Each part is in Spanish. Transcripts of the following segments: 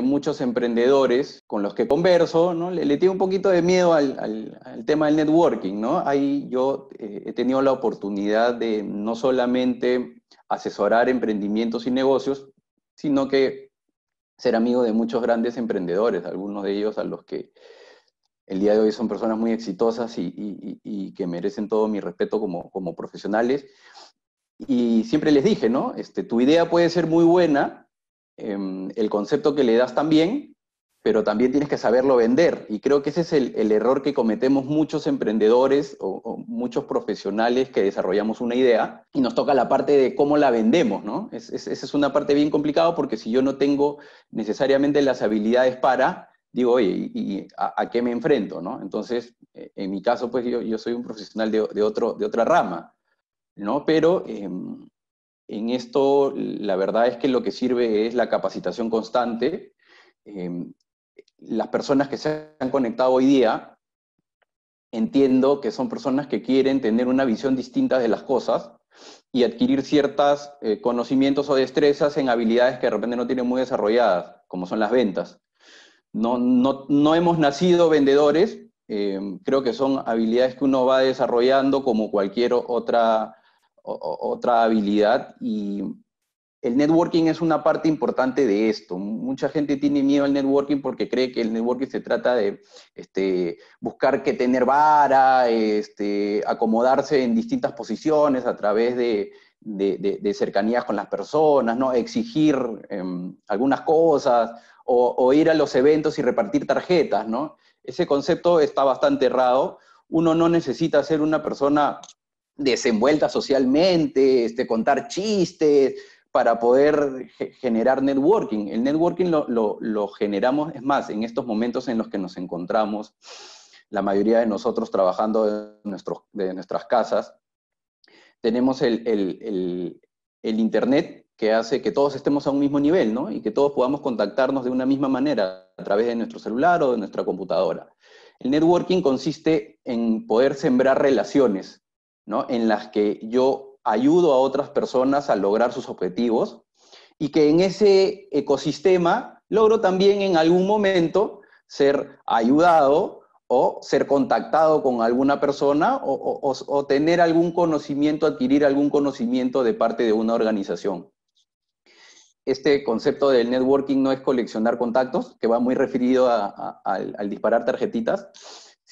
muchos emprendedores con los que converso, ¿no? Le, tiene un poquito de miedo al, tema del networking, ¿no? Ahí yo eh, he tenido la oportunidad de no solamente asesorar emprendimientos y negocios, sino que ser amigo de muchos grandes emprendedores, algunos de ellos a los que el día de hoy son personas muy exitosas y, que merecen todo mi respeto como, como profesionales. Y siempre les dije, ¿no? Este, tu idea puede ser muy buena, Em, el concepto que le das también, pero también tienes que saberlo vender. Y creo que ese es el, error que cometemos muchos emprendedores o, muchos profesionales que desarrollamos una idea y nos toca la parte de cómo la vendemos, ¿no? esa es una parte bien complicada porque si yo no tengo necesariamente las habilidades para, digo, oye, ¿y, a, qué me enfrento, no? Entonces, e, en mi caso, pues yo, soy un profesional de, otro, de otra rama, ¿no? Pero... Em, en esto, la verdad es que lo que sirve es la capacitación constante. Em, las personas que se han conectado hoy día, entiendo que son personas que quieren tener una visión distinta de las cosas y adquirir ciertos eh, conocimientos o destrezas en habilidades que de repente no tienen muy desarrolladas, como son las ventas. No, hemos nacido vendedores, em, creo que son habilidades que uno va desarrollando como cualquier otra otra habilidad y el networking es una parte importante de esto. Mucha gente tiene miedo al networking porque cree que el networking se trata de este, buscar que tener vara, este, acomodarse en distintas posiciones a través de, cercanías con las personas, ¿no? exigir em, algunas cosas o, o, ir a los eventos y repartir tarjetas. ¿no? Ese concepto está bastante errado. Uno no necesita ser una persona desenvuelta socialmente, este, contar chistes, para poder generar networking. El networking lo, generamos, es más, en estos momentos en los que nos encontramos, la mayoría de nosotros trabajando de, nuestras casas, tenemos el, el, Internet que hace que todos estemos a un mismo nivel, ¿no? Y que todos podamos contactarnos de una misma manera, a través de nuestro celular o de nuestra computadora. El networking consiste en poder sembrar relaciones, en las que yo ayudo a otras personas a lograr sus objetivos y que en ese ecosistema logro también en algún momento ser ayudado o ser contactado con alguna persona o, tener algún conocimiento, adquirir algún conocimiento de parte de una organización este concepto del networking no es coleccionar contactos, que va muy referido al, disparar tarjetitas,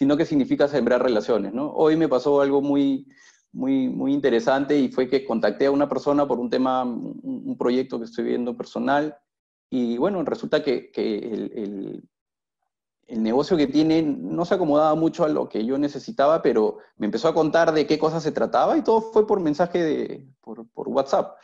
sino que significa sembrar relaciones, ¿no? Hoy me pasó algo muy, muy, muy interesante y fue que contacté a una persona por un tema, un proyecto que estoy viendo personal, y bueno, resulta que, el, negocio que tiene no se acomodaba mucho a lo que yo necesitaba, pero me empezó a contar de qué cosas se trataba y todo fue por mensaje de, por, por WhatsApp.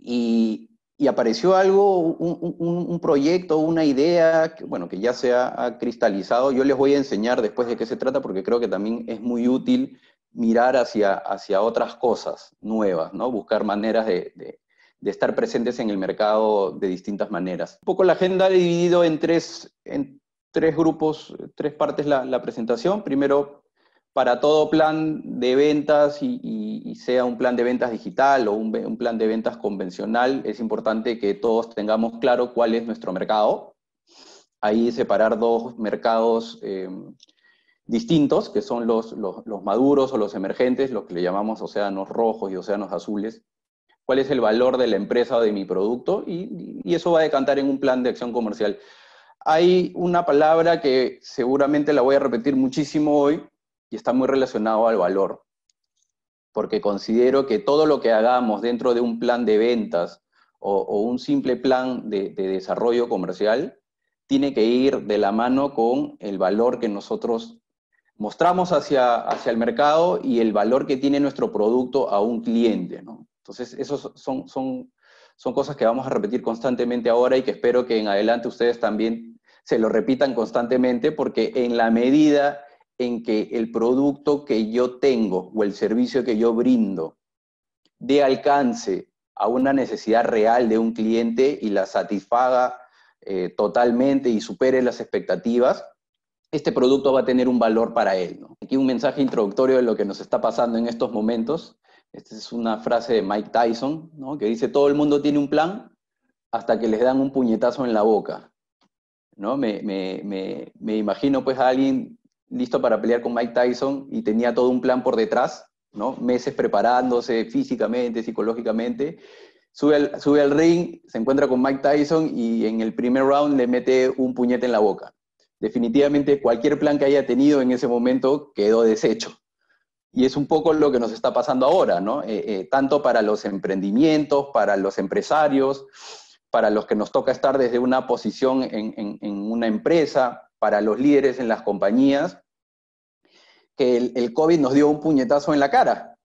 Y, y apareció algo, un, proyecto, una idea, que, bueno, que ya se ha, cristalizado. Yo les voy a enseñar después de qué se trata, porque creo que también es muy útil mirar hacia, hacia otras cosas nuevas, ¿no? Buscar maneras de, estar presentes en el mercado de distintas maneras. Un poco la agenda dividido en tres, en tres grupos, tres partes la, la presentación. Primero, para todo plan de ventas y, sea un plan de ventas digital o un, plan de ventas convencional, es importante que todos tengamos claro cuál es nuestro mercado. Ahí separar dos mercados em, distintos, que son los, los, maduros o los emergentes, los que le llamamos océanos rojos y océanos azules. ¿Cuál es el valor de la empresa o de mi producto? Y, y eso va a decantar en un plan de acción comercial. Hay una palabra que seguramente la voy a repetir muchísimo hoy, y está muy relacionado al valor, porque considero que todo lo que hagamos dentro de un plan de ventas o, un simple plan de, desarrollo comercial tiene que ir de la mano con el valor que nosotros mostramos hacia, hacia el mercado y el valor que tiene nuestro producto a un cliente. Entonces, esos son, son, son cosas que vamos a repetir constantemente ahora y que espero que en adelante ustedes también se lo repitan constantemente, porque en la medida en que el producto que yo tengo o el servicio que yo brindo dé alcance a una necesidad real de un cliente y la satisfaga eh, totalmente y supere las expectativas, este producto va a tener un valor para él. Aquí un mensaje introductorio de lo que nos está pasando en estos momentos. Esta es una frase de Mike Tyson, que dice, todo el mundo tiene un plan hasta que les dan un puñetazo en la boca. ¿no? Me, me imagino pues a alguien listo para pelear con Mike Tyson y tenía todo un plan por detrás, ¿no? Meses preparándose físicamente, psicológicamente. Sube al, sube al ring, se encuentra con Mike Tyson y en el primer round le mete un puñete en la boca. Definitivamente cualquier plan que haya tenido en ese momento quedó deshecho. Y es un poco lo que nos está pasando ahora, eh, eh, tanto para los emprendimientos, para los empresarios, para los que nos toca estar desde una posición en una empresa, para los líderes en las compañías, que el, COVID nos dio un puñetazo en la cara,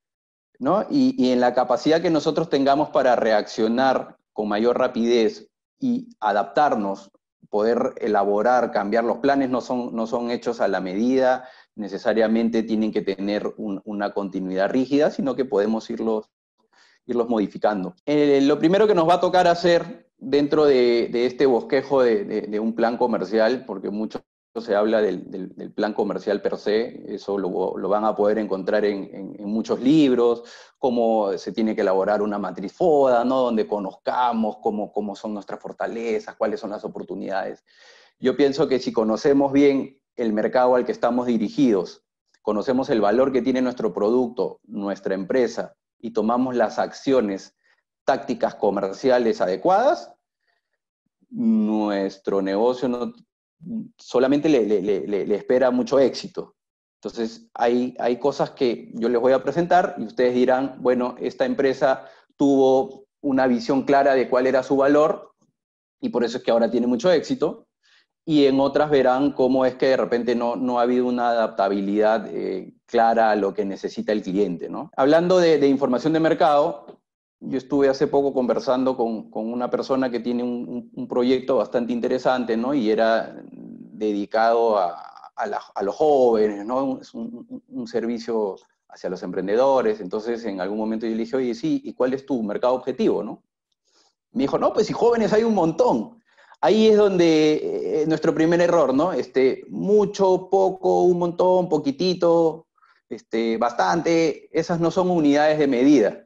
¿no? Y, en la capacidad que nosotros tengamos para reaccionar con mayor rapidez y adaptarnos, poder elaborar, cambiar los planes, no son, no son hechos a la medida, necesariamente tienen que tener una continuidad rígida, sino que podemos irlos, irlos modificando. Eh, lo primero que nos va a tocar hacer dentro de, este bosquejo de, un plan comercial, porque mucho se habla del, plan comercial per se, eso lo, van a poder encontrar en, muchos libros, cómo se tiene que elaborar una matriz FODA, ¿no? donde conozcamos cómo, cómo son nuestras fortalezas, cuáles son las oportunidades. Yo pienso que si conocemos bien el mercado al que estamos dirigidos, conocemos el valor que tiene nuestro producto, nuestra empresa, y tomamos las acciones tácticas comerciales adecuadas, nuestro negocio no, solamente le, espera mucho éxito. Entonces, hay, hay cosas que yo les voy a presentar y ustedes dirán, bueno, esta empresa tuvo una visión clara de cuál era su valor y por eso es que ahora tiene mucho éxito. Y en otras verán cómo es que de repente no, ha habido una adaptabilidad eh, clara a lo que necesita el cliente. ¿no? Hablando de información de mercado, yo estuve hace poco conversando con, una persona que tiene un, proyecto bastante interesante, ¿no? Y era dedicado a, los jóvenes, ¿no? Es un, servicio hacia los emprendedores. Entonces, en algún momento yo le dije, oye, sí, ¿y cuál es tu mercado objetivo, no? Me dijo, no, pues si jóvenes hay un montón. Ahí es donde eh, nuestro primer error, ¿no? Este, mucho, poco, un montón, poquitito, este, bastante, esas no son unidades de medida.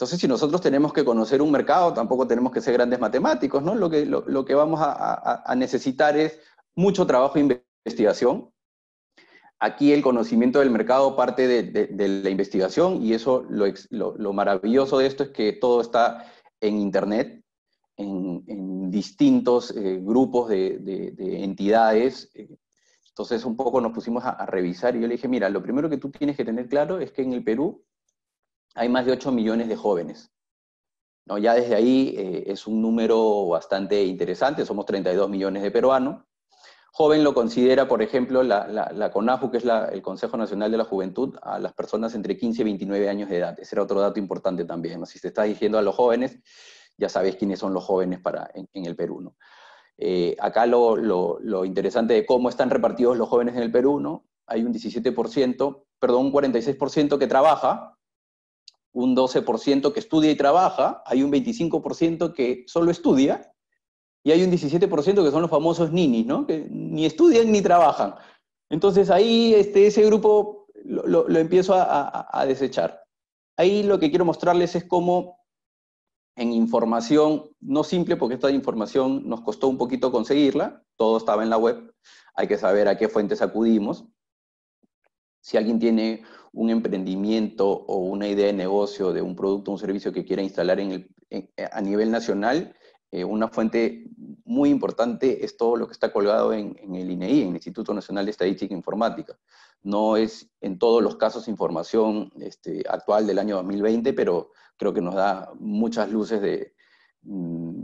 Entonces, si nosotros tenemos que conocer un mercado, tampoco tenemos que ser grandes matemáticos, ¿no? Lo que, lo, que vamos a, necesitar es mucho trabajo de investigación. Aquí el conocimiento del mercado parte de, la investigación y eso, lo, maravilloso de esto es que todo está en Internet, en, distintos eh, grupos de, entidades. Entonces, un poco nos pusimos a revisar y yo le dije, mira, lo primero que tú tienes que tener claro es que en el Perú hay más de 8 millones de jóvenes. Ya desde ahí eh, es un número bastante interesante, somos 32 millones de peruanos. Joven lo considera, por ejemplo, la, la, CONAJU, que es el Consejo Nacional de la Juventud, a las personas entre 15 y 29 años de edad. Ese era otro dato importante también. Si te estás dirigiendo a los jóvenes, ya sabes quiénes son los jóvenes para, en, el Perú. ¿no? Eh, acá lo, interesante de cómo están repartidos los jóvenes en el Perú, ¿no? hay un 17%, perdón, un 46% que trabaja, un 12% que estudia y trabaja, hay un 25% que solo estudia y hay un 17% que son los famosos ninis, ¿no? Que ni estudian ni trabajan. Entonces ahí este, ese grupo lo, empiezo a, desechar. Ahí lo que quiero mostrarles es cómo en información, no simple, porque esta información nos costó un poquito conseguirla, todo estaba en la web, hay que saber a qué fuentes acudimos. Si alguien tiene un emprendimiento o una idea de negocio de un producto o un servicio que quiera instalar en eh, a nivel nacional, eh, una fuente muy importante es todo lo que está colgado en, el INEI, e en el Instituto Nacional de Estadística e Informática. No es en todos los casos información este, actual del año 2020, pero creo que nos da muchas luces de, mm,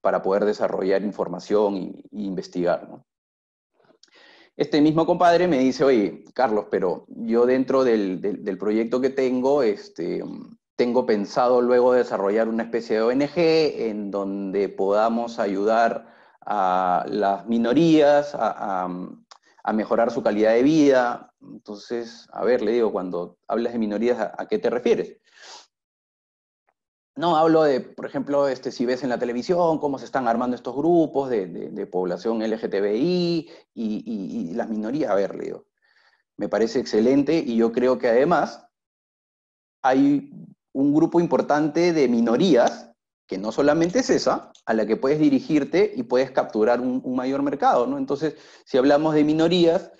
para poder desarrollar información e, investigar. ¿no? este mismo compadre me dice, oye, Carlos, pero yo dentro del, proyecto que tengo, este, tengo pensado luego desarrollar una especie de ONG en donde podamos ayudar a las minorías a, mejorar su calidad de vida. Entonces, a ver, le digo, cuando hablas de minorías, a qué te refieres? No, hablo de, por ejemplo, este, si ves en la televisión cómo se están armando estos grupos de, población LGTBI y, las minorías. A ver, Leo, me parece excelente y yo creo que además hay un grupo importante de minorías, que no solamente es esa, a la que puedes dirigirte y puedes capturar un, un mayor mercado, ¿no? Entonces, si hablamos de minorías,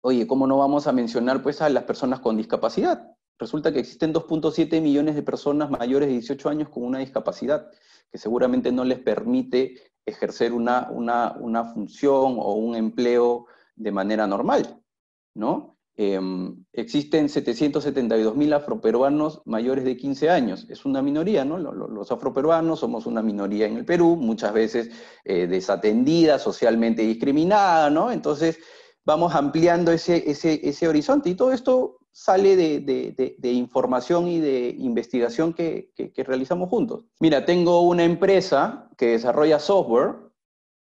oye, ¿cómo no vamos a mencionar pues a las personas con discapacidad? resulta que existen 2.7 millones de personas mayores de 18 años con una discapacidad que seguramente no les permite ejercer una, una, función o un empleo de manera normal, ¿no? Em, existen 772.000 afroperuanos mayores de 15 años. Es una minoría, ¿no? Los afroperuanos somos una minoría en el Perú, muchas veces eh, desatendida, socialmente discriminada, ¿no? Entonces, vamos ampliando ese, ese, ese horizonte. Y todo esto sale de, información y de investigación que, realizamos juntos. Mira, tengo una empresa que desarrolla software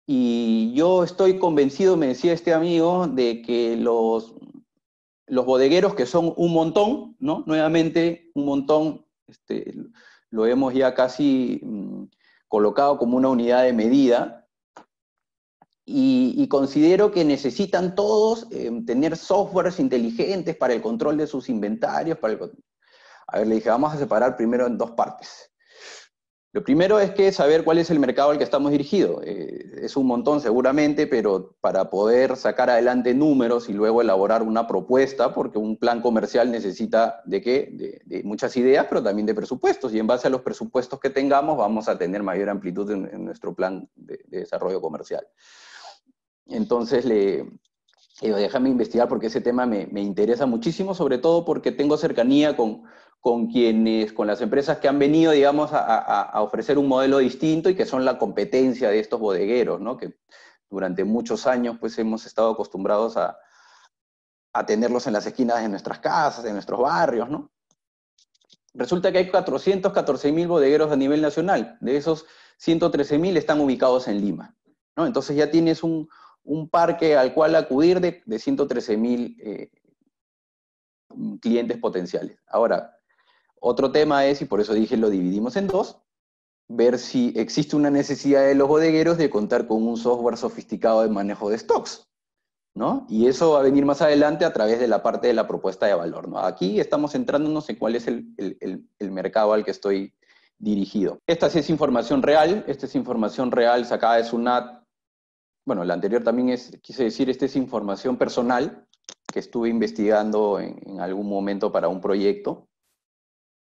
y yo estoy convencido, me decía este amigo, de que los, los bodegueros, que son un montón, ¿no? Nuevamente, un montón, este, lo hemos ya casi mm, colocado como una unidad de medida, y, considero que necesitan todos em, tener softwares inteligentes para el control de sus inventarios. A ver, le dije, vamos a separar primero en dos partes. Lo primero es que saber cuál es el mercado al que estamos dirigidos. Eh, es un montón seguramente, pero para poder sacar adelante números y luego elaborar una propuesta, porque un plan comercial necesita de qué? De, muchas ideas, pero también de presupuestos. Y en base a los presupuestos que tengamos, vamos a tener mayor amplitud en, nuestro plan de desarrollo comercial. Entonces le, déjame investigar porque ese tema me, interesa muchísimo, sobre todo porque tengo cercanía con, quienes, con las empresas que han venido, digamos, a, a, ofrecer un modelo distinto y que son la competencia de estos bodegueros, ¿no? Que durante muchos años, pues, hemos estado acostumbrados a, tenerlos en las esquinas de nuestras casas, en nuestros barrios, ¿no? Resulta que hay 414 mil bodegueros a nivel nacional. De esos, 113.000 mil están ubicados en Lima, ¿no? Entonces ya tienes un, un parque al cual acudir de, 113 mil eh, clientes potenciales. Ahora, otro tema es, y por eso dije lo dividimos en dos, ver si existe una necesidad de los bodegueros de contar con un software sofisticado de manejo de stocks. ¿No? Y eso va a venir más adelante a través de la parte de la propuesta de valor. ¿no? Aquí estamos centrándonos en cuál es el, el, mercado al que estoy dirigido. Esta sí es información real, esta es información real sacada de SUNAT bueno, la anterior también es, quise decir, esta es información personal que estuve investigando en, algún momento para un proyecto,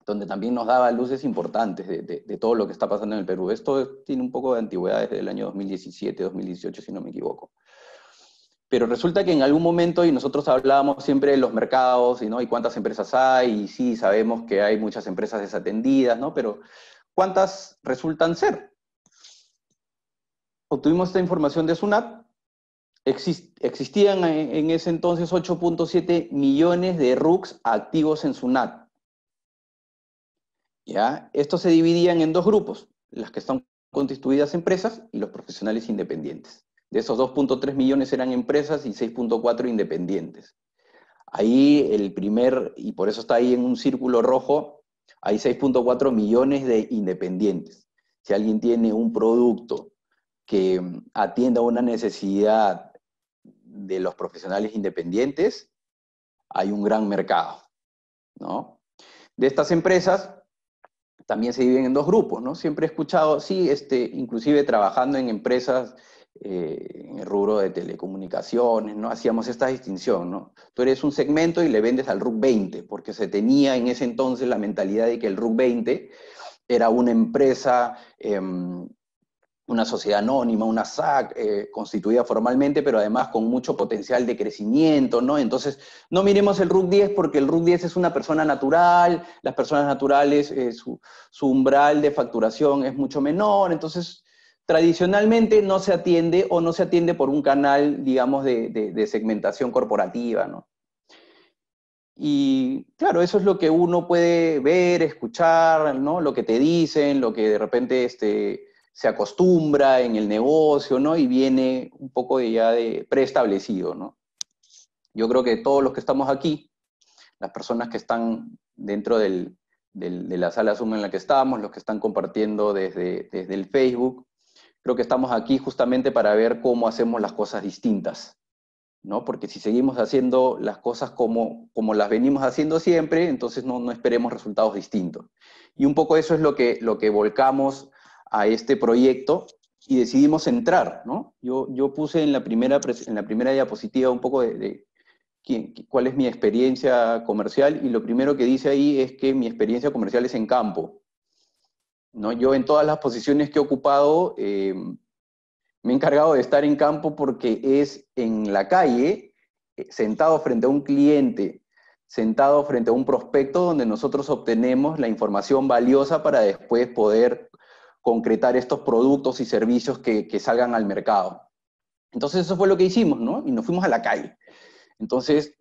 donde también nos daba luces importantes de, todo lo que está pasando en el Perú. Esto tiene un poco de antigüedad desde el año 2017, 2018, si no me equivoco. Pero resulta que en algún momento, y nosotros hablábamos siempre de los mercados, y, ¿no? y cuántas empresas hay, y sí, sabemos que hay muchas empresas desatendidas, ¿no? pero ¿cuántas resultan ser? obtuvimos esta información de SUNAT. existían eh, en, ese entonces 8.7 millones de RUCs activos en SUNAT. ¿Ya? Estos se dividían en dos grupos, las que están constituidas empresas y los profesionales independientes. De esos 2.3 millones eran empresas y 6.4 independientes. Ahí el primer, y por eso está ahí en un círculo rojo, hay 6.4 millones de independientes. Si alguien tiene un producto que mm, atienda una necesidad de los profesionales independientes, hay un gran mercado, De estas empresas también se dividen en dos grupos, ¿no? Siempre he escuchado, sí, este, inclusive trabajando en empresas eh, en el rubro de telecomunicaciones, ¿no? Hacíamos esta distinción, ¿no? Tú eres un segmento y le vendes al RUC 20, porque se tenía en ese entonces la mentalidad de que el RUC 20 era una empresa em, una sociedad anónima, una SAC eh, constituida formalmente, pero además con mucho potencial de crecimiento, ¿no? Entonces, no miremos el RUC 10 porque el RUC 10 es una persona natural, las personas naturales, eh, su, umbral de facturación es mucho menor, entonces, tradicionalmente no se atiende o no se atiende por un canal, digamos, de, de segmentación corporativa, ¿no? Y claro, eso es lo que uno puede ver, escuchar, ¿no? Lo que te dicen, lo que de repente este, se acostumbra en el negocio, ¿no? Y viene un poco de ya de preestablecido, ¿no? Yo creo que todos los que estamos aquí, las personas que están dentro de la sala Zoom en la que estamos, los que están compartiendo desde, el Facebook, creo que estamos aquí justamente para ver cómo hacemos las cosas distintas, ¿no? Porque si seguimos haciendo las cosas como, como las venimos haciendo siempre, entonces no, no esperemos resultados distintos. Y un poco eso es lo que, lo que volcamos a este proyecto y decidimos entrar, ¿no? Yo, yo puse en la, primera, en la primera diapositiva un poco de, quién, cuál es mi experiencia comercial y lo primero que dice ahí es que mi experiencia comercial es en campo. ¿no? Yo en todas las posiciones que he ocupado em, me he encargado de estar en campo porque es en la calle, eh, sentado frente a un cliente, sentado frente a un prospecto donde nosotros obtenemos la información valiosa para después poder concretar estos productos y servicios que, salgan al mercado. Entonces eso fue lo que hicimos, ¿no? Y nos fuimos a la calle. Entonces,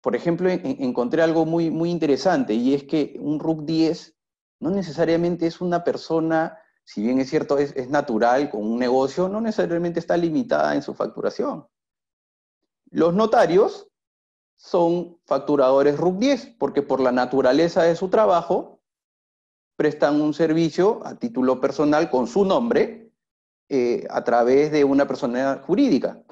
por ejemplo, encontré algo muy, muy interesante y es que un RUC 10 no necesariamente es una persona, si bien es cierto, es, es natural con un negocio, no necesariamente está limitada en su facturación. Los notarios son facturadores RUC 10 porque por la naturaleza de su trabajo prestan un servicio a título personal con su nombre eh, a través de una persona jurídica.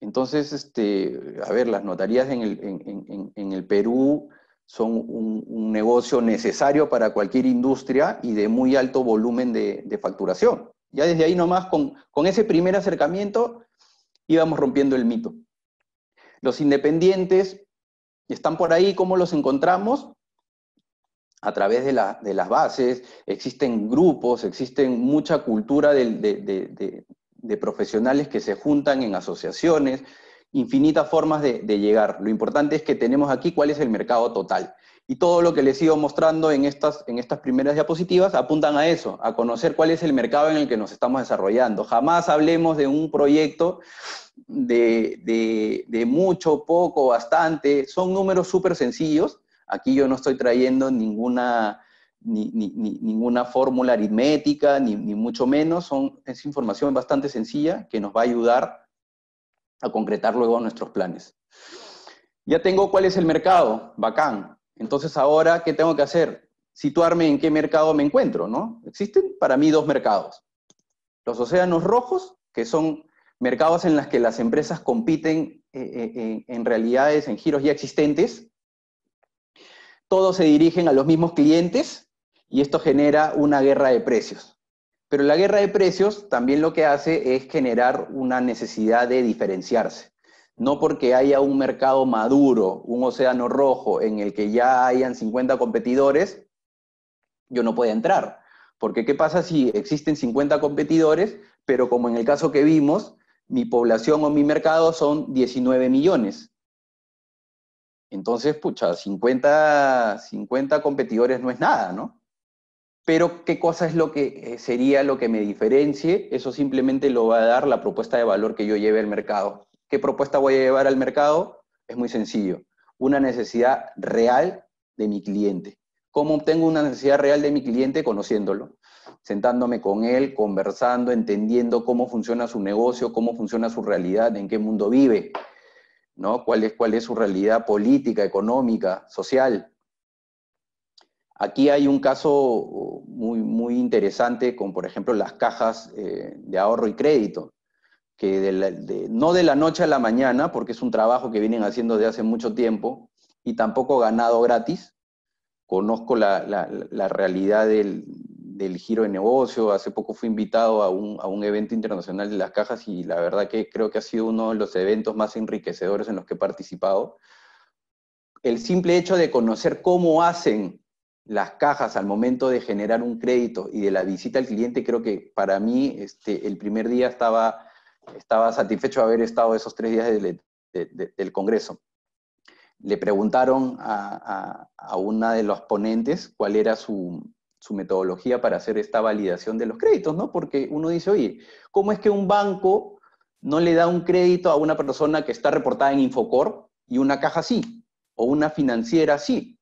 Entonces, este, a ver, las notarías en el, Perú son un, negocio necesario para cualquier industria y de muy alto volumen de, facturación. Ya desde ahí nomás, con, con ese primer acercamiento, íbamos rompiendo el mito. Los independientes están por ahí, ¿cómo los encontramos? a través de, las bases, existen grupos, existen mucha cultura de, profesionales que se juntan en asociaciones, infinitas formas de, llegar. Lo importante es que tenemos aquí cuál es el mercado total. Y todo lo que les sigo mostrando en estas, en estas primeras diapositivas apuntan a eso, a conocer cuál es el mercado en el que nos estamos desarrollando. Jamás hablemos de un proyecto de, de mucho, poco, bastante. Son números súper sencillos Aquí yo no estoy trayendo ninguna, ninguna fórmula aritmética, ni, mucho menos. es información bastante sencilla que nos va a ayudar a concretar luego nuestros planes. Ya tengo cuál es el mercado, bacán. Entonces ahora, ¿qué tengo que hacer? Situarme en qué mercado me encuentro, ¿no? Existen para mí dos mercados. Los océanos rojos, que son mercados en los que las empresas compiten eh, eh, en realidades, en giros ya existentes, todos se dirigen a los mismos clientes y esto genera una guerra de precios. Pero la guerra de precios también lo que hace es generar una necesidad de diferenciarse. No porque haya un mercado maduro, un océano rojo en el que ya hayan 50 competidores, yo no puedo entrar. Porque ¿qué pasa si existen 50 competidores, pero como en el caso que vimos, mi población o mi mercado son 19 millones? Entonces, pucha, 50, 50 competidores no es nada, ¿no? Pero qué cosa es lo que eh, sería lo que me diferencie, eso simplemente lo va a dar la propuesta de valor que yo lleve al mercado. ¿Qué propuesta voy a llevar al mercado? Es muy sencillo, una necesidad real de mi cliente. ¿Cómo obtengo una necesidad real de mi cliente? Conociéndolo, sentándome con él, conversando, entendiendo cómo funciona su negocio, cómo funciona su realidad, en qué mundo vive. ¿no? ¿Cuál es, cuál es su realidad política, económica, social. Aquí hay un caso uh, muy, muy interesante con, por ejemplo, las cajas eh, de ahorro y crédito, que no de la noche a la mañana, porque es un trabajo que vienen haciendo de hace mucho tiempo, y tampoco ganado gratis. Conozco la realidad del, del giro de negocio. Hace poco fui invitado a un, evento internacional de las cajas y la verdad que creo que ha sido uno de los eventos más enriquecedores en los que he participado. El simple hecho de conocer cómo hacen las cajas al momento de generar un crédito y de la visita al cliente, creo que para mí este, el primer día estaba, estaba satisfecho de haber estado esos tres días del, Congreso le preguntaron a, a, una de los ponentes cuál era su, su metodología para hacer esta validación de los créditos, ¿no? Porque uno dice, oye, ¿cómo es que un banco no le da un crédito a una persona que está reportada en Infocor y una caja sí, o una financiera sí?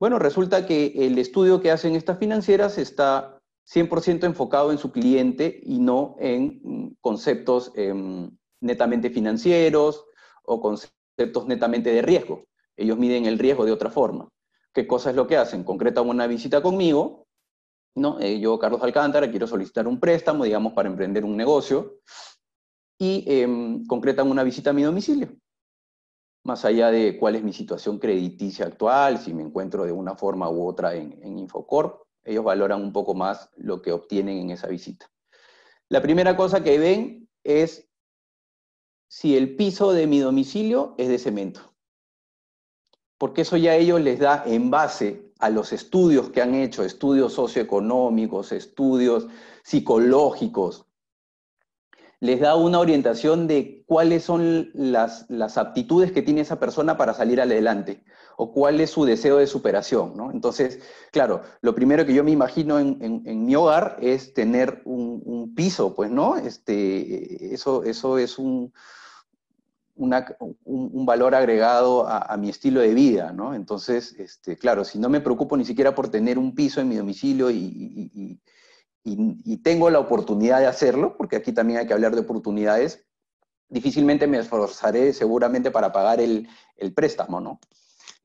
Bueno, resulta que el estudio que hacen estas financieras está 100% enfocado en su cliente y no en conceptos em, netamente financieros o conceptos netamente de riesgo. Ellos miden el riesgo de otra forma. ¿Qué cosa es lo que hacen? Concretan una visita conmigo, ¿no? Eh, yo, Carlos Alcántara, quiero solicitar un préstamo, digamos, para emprender un negocio, y em, concretan una visita a mi domicilio. Más allá de cuál es mi situación crediticia actual, si me encuentro de una forma u otra en Infocorp, ellos valoran un poco más lo que obtienen en esa visita. La primera cosa que ven es si el piso de mi domicilio es de cemento porque eso ya a ellos les da en base a los estudios que han hecho, estudios socioeconómicos, estudios psicológicos, les da una orientación de cuáles son las, aptitudes que tiene esa persona para salir adelante o cuál es su deseo de superación. ¿no? Entonces, claro, lo primero que yo me imagino en, mi hogar es tener un, un, piso, pues, ¿no? Este, eso, eso es un, un, valor agregado a, mi estilo de vida, ¿no? Entonces, este, claro, si no me preocupo ni siquiera por tener un piso en mi domicilio y, tengo la oportunidad de hacerlo, porque aquí también hay que hablar de oportunidades, difícilmente me esforzaré seguramente para pagar el, préstamo, ¿no?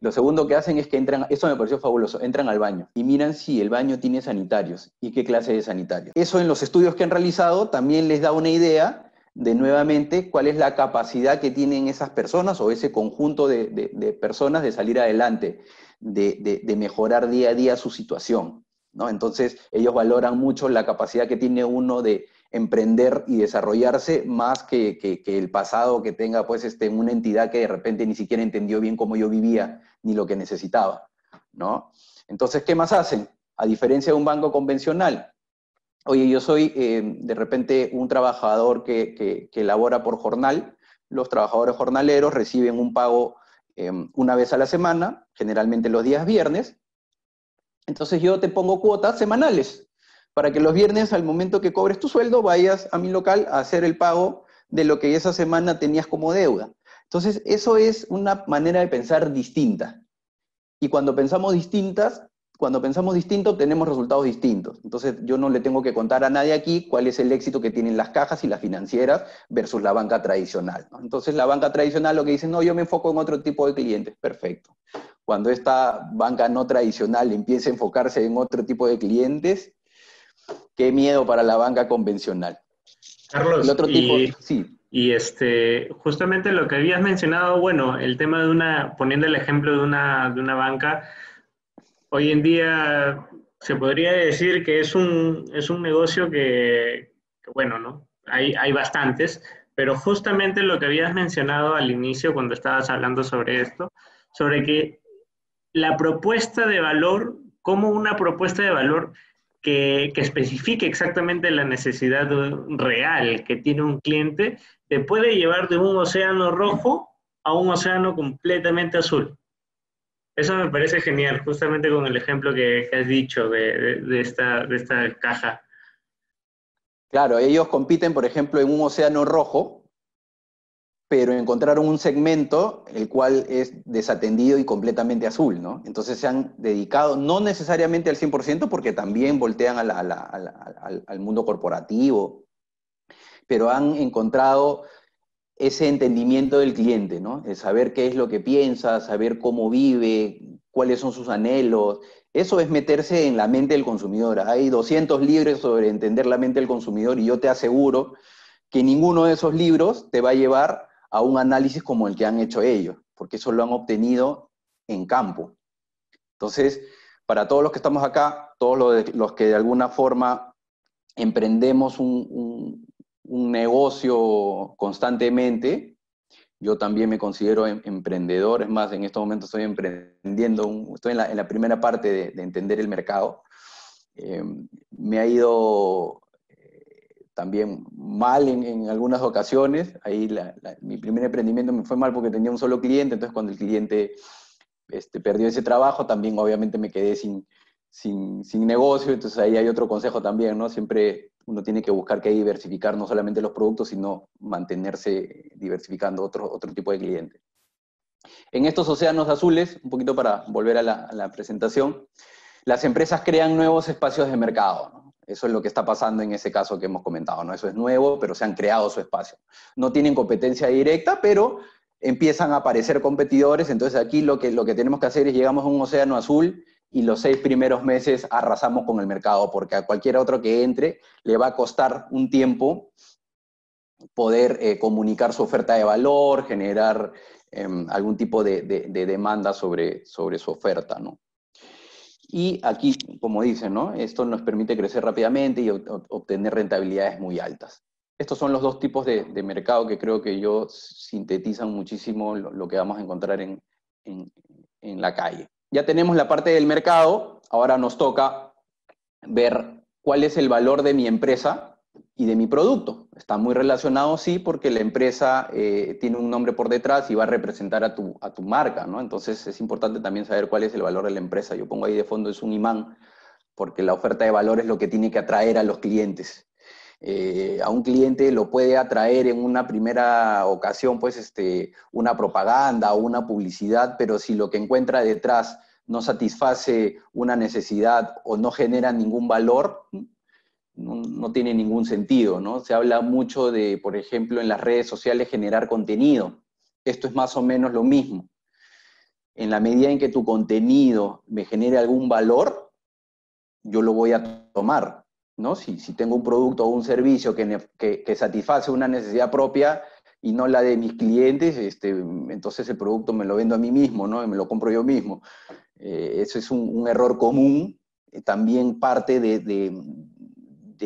Lo segundo que hacen es que entran, eso me pareció fabuloso, entran al baño y miran si el baño tiene sanitarios y qué clase de sanitarios. Eso en los estudios que han realizado también les da una idea de nuevamente cuál es la capacidad que tienen esas personas o ese conjunto de, personas de salir adelante, de, mejorar día a día su situación. ¿no? Entonces, ellos valoran mucho la capacidad que tiene uno de emprender y desarrollarse más que, el pasado que tenga pues este, una entidad que de repente ni siquiera entendió bien cómo yo vivía ni lo que necesitaba. ¿no? Entonces, ¿qué más hacen? A diferencia de un banco convencional, oye, yo soy eh, de repente un trabajador que, que, labora por jornal, los trabajadores jornaleros reciben un pago eh, una vez a la semana, generalmente los días viernes, entonces yo te pongo cuotas semanales para que los viernes al momento que cobres tu sueldo vayas a mi local a hacer el pago de lo que esa semana tenías como deuda. Entonces, eso es una manera de pensar distinta. Y cuando pensamos distintas, cuando pensamos distinto tenemos resultados distintos. Entonces yo no le tengo que contar a nadie aquí cuál es el éxito que tienen las cajas y las financieras versus la banca tradicional. Entonces la banca tradicional lo que dice, no, yo me enfoco en otro tipo de clientes, perfecto. Cuando esta banca no tradicional empiece a enfocarse en otro tipo de clientes, qué miedo para la banca convencional. Carlos, otro sí. Y este, justamente lo que habías mencionado, bueno, el tema de una, poniendo el ejemplo de de una banca, hoy en día se podría decir que es un, es un negocio que, bueno, ¿no? Hay, hay bastantes, pero justamente lo que habías mencionado al inicio cuando estabas hablando sobre esto, sobre que la propuesta de valor, como una propuesta de valor que, que, especifique exactamente la necesidad real que tiene un cliente, te puede llevar de un océano rojo a un océano completamente azul. Eso me parece genial, justamente con el ejemplo que, has dicho de, esta, caja. Claro, ellos compiten, por ejemplo, en un océano rojo, pero encontraron un segmento el cual es desatendido y completamente azul, ¿no? Entonces se han dedicado, no necesariamente al 100%, porque también voltean al mundo corporativo, pero han encontrado ese entendimiento del cliente, ¿no? saber qué es lo que piensa, saber cómo vive, cuáles son sus anhelos. Eso es meterse en la mente del consumidor. Hay 200 libros sobre entender la mente del consumidor y yo te aseguro que ninguno de esos libros te va a llevar a un análisis como el que han hecho ellos, porque eso lo han obtenido en campo. Entonces, para todos los que estamos acá, todos los, que de alguna forma emprendemos un, un negocio constantemente. Yo también me considero em-, emprendedor, es más, en estos momentos estoy emprendiendo, estoy en la, en la, primera parte de, entender el mercado. Em, me ha ido eh, también mal en, en, algunas ocasiones. Ahí mi primer emprendimiento me fue mal porque tenía un solo cliente, entonces cuando el cliente este, perdió ese trabajo, también obviamente me quedé sin, sin, sin negocio, entonces ahí hay otro consejo también, ¿no? Siempre uno tiene que buscar que diversificar no solamente los productos, sino mantenerse diversificando otro, otro tipo de cliente. En estos océanos azules, un poquito para volver a la, presentación, las empresas crean nuevos espacios de mercado. Eso es lo que está pasando en ese caso que hemos comentado. ¿no? Eso es nuevo, pero se han creado su espacio. No tienen competencia directa, pero empiezan a aparecer competidores. Entonces aquí lo que, lo que tenemos que hacer es llegamos a un océano azul y los seis primeros meses arrasamos con el mercado, porque a cualquier otro que entre le va a costar un tiempo poder eh, comunicar su oferta de valor, generar em, algún tipo de, demanda sobre, sobre su oferta, Y aquí, como dicen, Esto nos permite crecer rápidamente y obtener rentabilidades muy altas. Estos son los dos tipos de, mercado que creo que yo sintetizan muchísimo lo, que vamos a encontrar en la calle ya tenemos la parte del mercado, ahora nos toca ver cuál es el valor de mi empresa y de mi producto. Está muy relacionado, sí, porque la empresa eh, tiene un nombre por detrás y va a representar a tu, a tu marca, ¿no? Entonces es importante también saber cuál es el valor de la empresa. Yo pongo ahí de fondo, es un imán, porque la oferta de valor es lo que tiene que atraer a los clientes. Eh, a un cliente lo puede atraer en una primera ocasión, pues, este, una propaganda o una publicidad, pero si lo que encuentra detrás no satisface una necesidad o no genera ningún valor, no, no tiene ningún sentido, ¿no? Se habla mucho de, por ejemplo, en las redes sociales generar contenido. Esto es más o menos lo mismo. En la medida en que tu contenido me genere algún valor, yo lo voy a tomar ¿no? Si, tengo un producto o un servicio que, que, satisface una necesidad propia y no la de mis clientes, este, entonces el producto me lo vendo a mí mismo, ¿no? Me lo compro yo mismo. Eh, eso es un, error común, eh, también parte de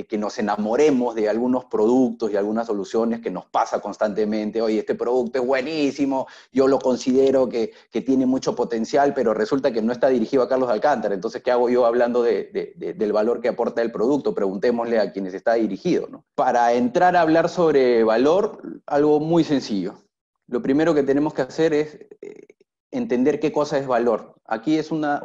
que nos enamoremos de algunos productos y algunas soluciones que nos pasa constantemente. Oye, este producto es buenísimo, yo lo considero que, tiene mucho potencial, pero resulta que no está dirigido a Carlos Alcántara. Entonces, ¿qué hago yo hablando del valor que aporta el producto? Preguntémosle a quienes está dirigido. Para entrar a hablar sobre valor, algo muy sencillo. Lo primero que tenemos que hacer es eh, entender qué cosa es valor. Aquí es una,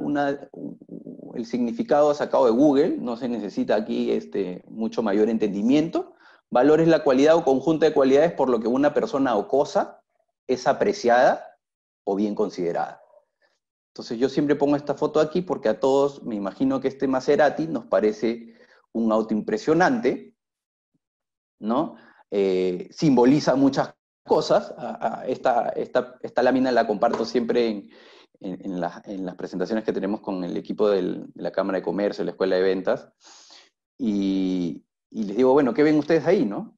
el significado sacado de Google, no se necesita aquí este, mucho mayor entendimiento. Valor es la cualidad o conjunto de cualidades por lo que una persona o cosa es apreciada o bien considerada. Entonces yo siempre pongo esta foto aquí porque a todos, me imagino que este Maserati nos parece un auto impresionante, ¿no? Eh, simboliza muchas cosas cosas. Esta, esta, esta lámina la comparto siempre en, las presentaciones que tenemos con el equipo de la Cámara de Comercio, la Escuela de Ventas, y, y, les digo, bueno, ¿qué ven ustedes ahí, no?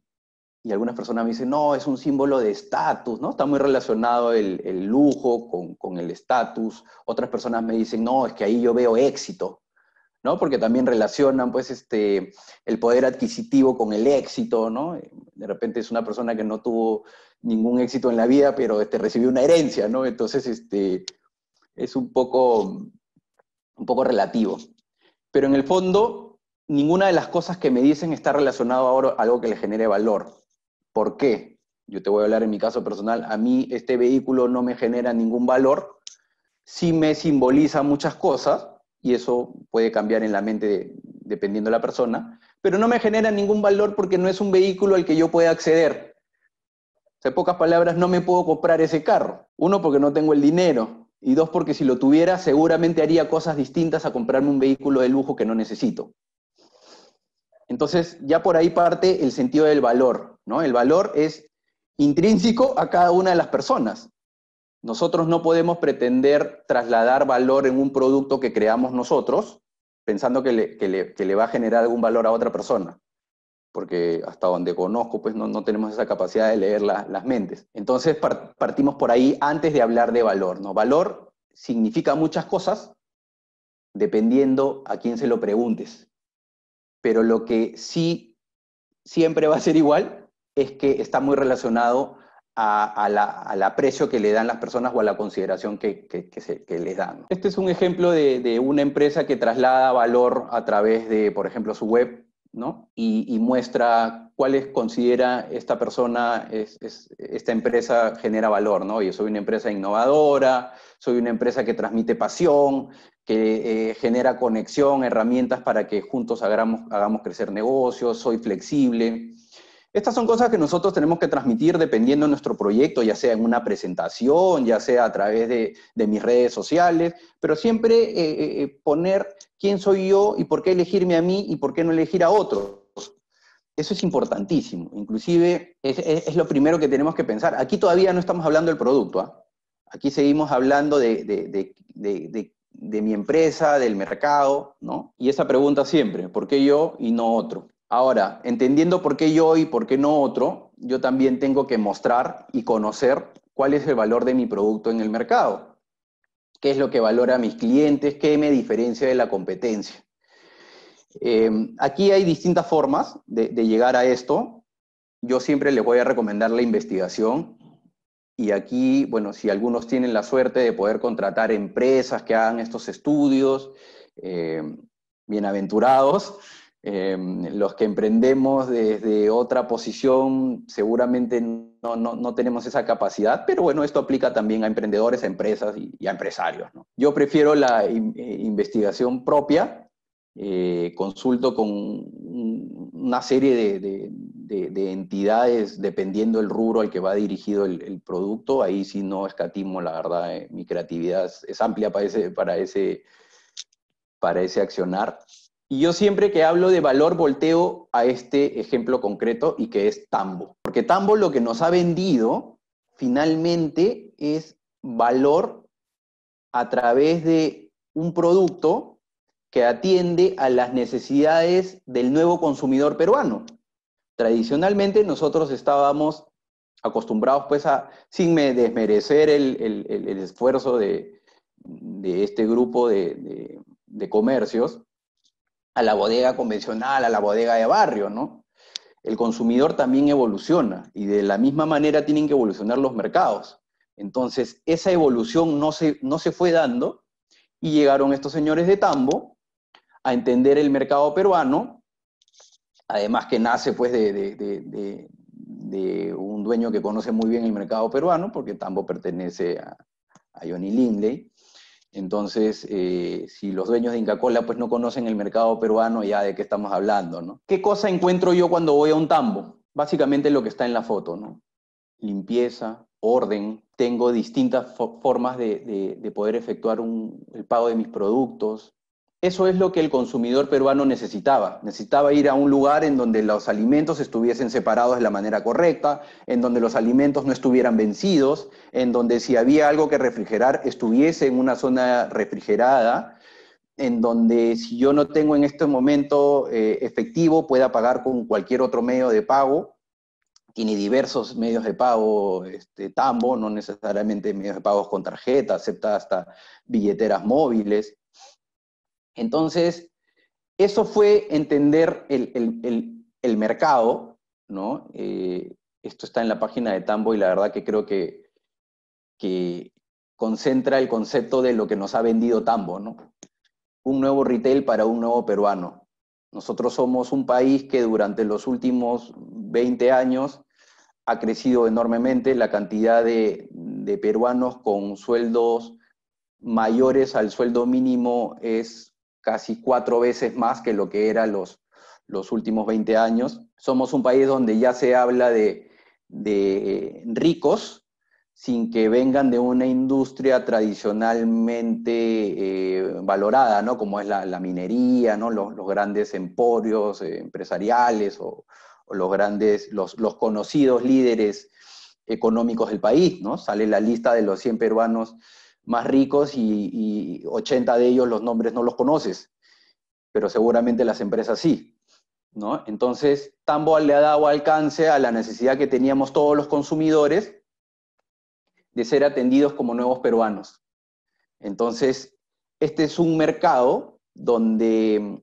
Y algunas personas me dicen, no, es un símbolo de estatus, ¿no? Está muy relacionado el, el lujo con el estatus. Otras personas me dicen, no, es que ahí yo veo éxito. ¿no? Porque también relacionan, pues, este, el poder adquisitivo con el éxito, De repente es una persona que no tuvo ningún éxito en la vida, pero este, recibió una herencia, Entonces, este, es un poco, un poco relativo. Pero en el fondo, ninguna de las cosas que me dicen está relacionado ahora a algo que le genere valor. ¿Por qué? Yo te voy a hablar en mi caso personal. A mí este vehículo no me genera ningún valor. Sí me simboliza muchas cosas, y eso puede cambiar en la mente dependiendo de la persona, pero no me genera ningún valor porque no es un vehículo al que yo pueda acceder. en pocas palabras, no me puedo comprar ese carro. Uno, porque no tengo el dinero. Y dos, porque si lo tuviera, seguramente haría cosas distintas a comprarme un vehículo de lujo que no necesito. Entonces, ya por ahí parte el sentido del valor, ¿no? El valor es intrínseco a cada una de las personas. Nosotros no podemos pretender trasladar valor en un producto que creamos nosotros, pensando que le, va a generar algún valor a otra persona, porque hasta donde conozco, pues no, tenemos esa capacidad de leer las mentes. Entonces partimos por ahí antes de hablar de valor. ¿no? Valor significa muchas cosas, dependiendo a quién se lo preguntes. Pero lo que sí siempre va a ser igual es que está muy relacionado a, la, al aprecio que le dan las personas o a la consideración que, se, les dan. Este es un ejemplo de, una empresa que traslada valor a través de, por ejemplo, su web, Y, muestra cuáles considera esta persona, esta empresa genera valor, ¿no? Yo soy una empresa innovadora, soy una empresa que transmite pasión, que eh, genera conexión, herramientas para que juntos hagamos crecer negocios, soy flexible. Estas son cosas que nosotros tenemos que transmitir dependiendo de nuestro proyecto, ya sea en una presentación, ya sea a través de, mis redes sociales, pero siempre eh, eh, eh, poner quién soy yo y por qué elegirme a mí y por qué no elegir a otros. Eso es importantísimo. Inclusive es, lo primero que tenemos que pensar. Aquí todavía no estamos hablando del producto. ¿ah? Aquí seguimos hablando de, de mi empresa, del mercado, ¿no? Y esa pregunta siempre, ¿por qué yo y no otro? Ahora, entendiendo por qué yo y por qué no otro, yo también tengo que mostrar y conocer cuál es el valor de mi producto en el mercado, qué es lo que valora a mis clientes, qué me diferencia de la competencia. Eh, aquí hay distintas formas de, llegar a esto. Yo siempre les voy a recomendar la investigación. Y aquí, bueno, si algunos tienen la suerte de poder contratar empresas que hagan estos estudios, eh, bienaventurados, Em, los que emprendemos desde otra posición seguramente no, no, no, tenemos esa capacidad, pero bueno, esto aplica también a emprendedores, a empresas y, a empresarios. Yo prefiero la eh, investigación propia, eh, consulto con una serie de, entidades dependiendo el rubro al que va dirigido el, producto, ahí sí no escatimo, la verdad, eh, mi creatividad es, amplia para ese, para ese accionar. Y yo siempre que hablo de valor volteo a este ejemplo concreto y que es Tambo. Porque Tambo lo que nos ha vendido finalmente es valor a través de un producto que atiende a las necesidades del nuevo consumidor peruano. Tradicionalmente nosotros estábamos acostumbrados pues a, sin desmerecer el, esfuerzo de, este grupo de comercios, a la bodega convencional, a la bodega de barrio, ¿no? El consumidor también evoluciona y de la misma manera tienen que evolucionar los mercados. Entonces, esa evolución no se, no se fue dando y llegaron estos señores de Tambo a entender el mercado peruano, además que nace pues de, un dueño que conoce muy bien el mercado peruano, porque Tambo pertenece a, a Johnny Lindley, entonces, eh, si los dueños de Inca Cola pues no conocen el mercado peruano, ya de qué estamos hablando, ¿no? ¿Qué cosa encuentro yo cuando voy a un tambo? Básicamente lo que está en la foto, ¿no? Limpieza, orden, tengo distintas formas de, poder efectuar el pago de mis productos, eso es lo que el consumidor peruano necesitaba. Necesitaba ir a un lugar en donde los alimentos estuviesen separados de la manera correcta, en donde los alimentos no estuvieran vencidos, en donde si había algo que refrigerar estuviese en una zona refrigerada, en donde si yo no tengo en este momento eh, efectivo pueda pagar con cualquier otro medio de pago. Tiene diversos medios de pago, este, Tambo, no necesariamente medios de pago con tarjeta, acepta hasta billeteras móviles entonces, eso fue entender el, el, el, mercado, ¿no? Eh, esto está en la página de Tambo y la verdad que creo que, que concentra el concepto de lo que nos ha vendido Tambo, ¿no? Un nuevo retail para un nuevo peruano. Nosotros somos un país que durante los últimos 20 años ha crecido enormemente la cantidad de, de peruanos con sueldos mayores al sueldo mínimo es casi cuatro veces más que lo que era los, últimos 20 años. Somos un país donde ya se habla de, eh, ricos sin que vengan de una industria tradicionalmente eh, valorada, ¿no? como es la, minería, ¿no? los, grandes emporios eh, empresariales o, los grandes, los, conocidos líderes económicos del país. ¿no? Sale la lista de los 100 peruanos más ricos y, 80 de ellos los nombres no los conoces, pero seguramente las empresas sí. ¿no? Entonces, Tambo le ha dado alcance a la necesidad que teníamos todos los consumidores de ser atendidos como nuevos peruanos. Entonces, este es un mercado donde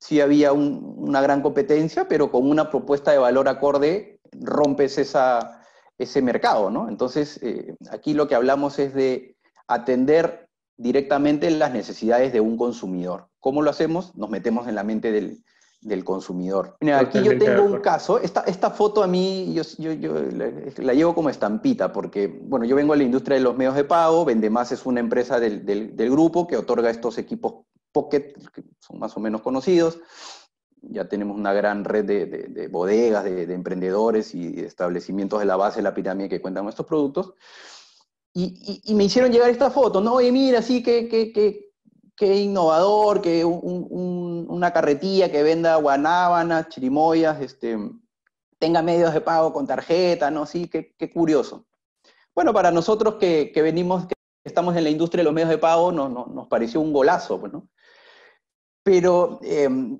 sí había una gran competencia, pero con una propuesta de valor acorde rompes esa, ese mercado, ¿no? Entonces, eh, aquí lo que hablamos es de atender directamente las necesidades de un consumidor. ¿Cómo lo hacemos? Nos metemos en la mente del, consumidor. aquí yo tengo un caso, esta, esta foto a mí yo, yo, la, llevo como estampita, porque bueno, yo vengo de la industria de los medios de pago, Vendemás es una empresa del, grupo que otorga estos equipos Pocket, que son más o menos conocidos, ya tenemos una gran red de, bodegas, de, emprendedores y establecimientos de la base de la pirámide que cuentan nuestros productos. Y, me hicieron llegar esta foto, ¿no? Y mira, sí, qué, qué, innovador, que una carretilla que venda guanábanas, chirimoyas, este, tenga medios de pago con tarjeta, ¿no? Sí, qué, curioso. Bueno, para nosotros que, venimos, que estamos en la industria de los medios de pago, nos pareció un golazo, pues, ¿no? Pero em,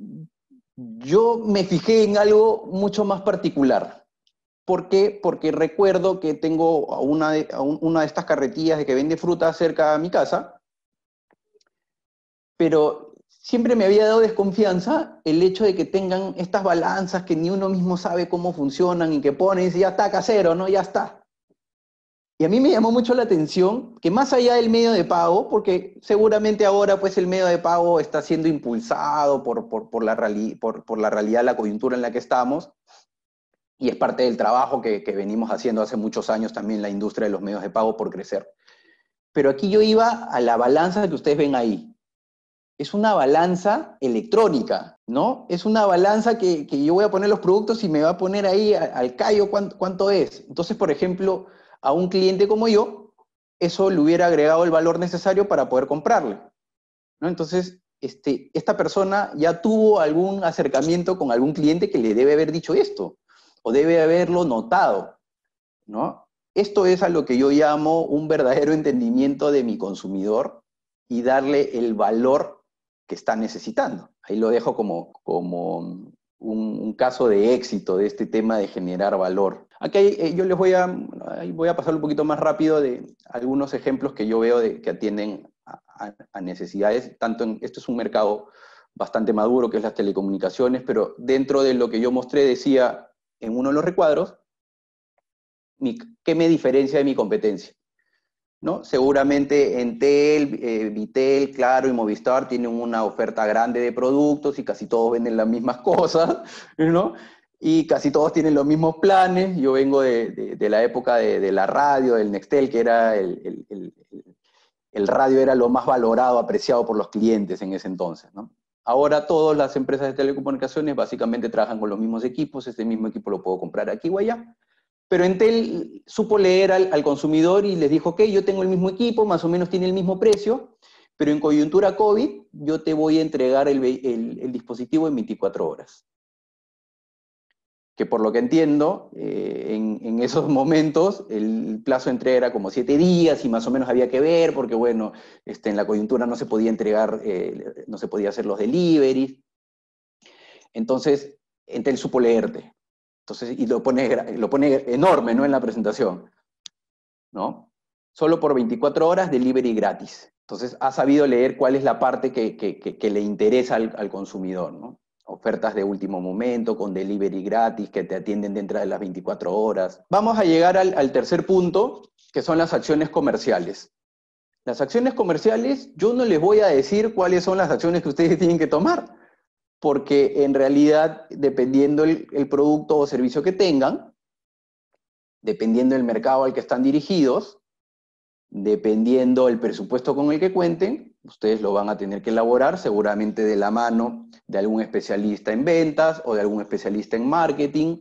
yo me fijé en algo mucho más particular. ¿Por qué? Porque recuerdo que tengo una de, estas carretillas de que vende fruta cerca de mi casa, pero siempre me había dado desconfianza el hecho de que tengan estas balanzas que ni uno mismo sabe cómo funcionan y que pones y ya está casero, ¿no? Ya está. Y a mí me llamó mucho la atención que más allá del medio de pago, porque seguramente ahora pues el medio de pago está siendo impulsado por, la, por, por la realidad, la coyuntura en la que estamos, y es parte del trabajo que, venimos haciendo hace muchos años también la industria de los medios de pago por crecer. Pero aquí yo iba a la balanza que ustedes ven ahí. Es una balanza electrónica, ¿no? Es una balanza que, yo voy a poner los productos y me va a poner ahí al, callo cuánto, es. Entonces, por ejemplo, a un cliente como yo, eso le hubiera agregado el valor necesario para poder comprarle. Entonces, este, esta persona ya tuvo algún acercamiento con algún cliente que le debe haber dicho esto o debe haberlo notado, ¿no? Esto es a lo que yo llamo un verdadero entendimiento de mi consumidor y darle el valor que está necesitando. Ahí lo dejo como, como un, caso de éxito de este tema de generar valor. Aquí eh, yo les voy a, voy a pasar un poquito más rápido de algunos ejemplos que yo veo que atienden a, a necesidades, tanto en, esto es un mercado bastante maduro que es las telecomunicaciones, pero dentro de lo que yo mostré decía en uno de los recuadros, ¿qué me diferencia de mi competencia? ¿No? Seguramente Entel, eh, Vitel, Claro y Movistar tienen una oferta grande de productos y casi todos venden las mismas cosas, ¿no? Y casi todos tienen los mismos planes. Yo vengo de, la época de, la radio, del Nextel, que era el, el, radio era lo más valorado, apreciado por los clientes en ese entonces, ¿no? Ahora todas las empresas de telecomunicaciones básicamente trabajan con los mismos equipos, este mismo equipo lo puedo comprar aquí o allá. Pero Entel supo leer al, consumidor y les dijo, ok, yo tengo el mismo equipo, más o menos tiene el mismo precio, pero en coyuntura COVID yo te voy a entregar el dispositivo en 24 horas que por lo que entiendo, eh, en, esos momentos el plazo de entrega era como siete días y más o menos había que ver, porque bueno, este, en la coyuntura no se podía entregar, eh, no se podía hacer los deliveries. Entonces, el supo leerte. Entonces, y lo pone, lo pone enorme, ¿no? En la presentación, ¿no? Solo por 24 horas, delivery gratis. Entonces, ha sabido leer cuál es la parte que, le interesa al, al consumidor, ¿no? ofertas de último momento, con delivery gratis, que te atienden dentro de las 24 horas. Vamos a llegar al, tercer punto, que son las acciones comerciales. Las acciones comerciales, yo no les voy a decir cuáles son las acciones que ustedes tienen que tomar, porque en realidad, dependiendo el, producto o servicio que tengan, dependiendo el mercado al que están dirigidos, dependiendo el presupuesto con el que cuenten, ustedes lo van a tener que elaborar seguramente de la mano de algún especialista en ventas o de algún especialista en marketing,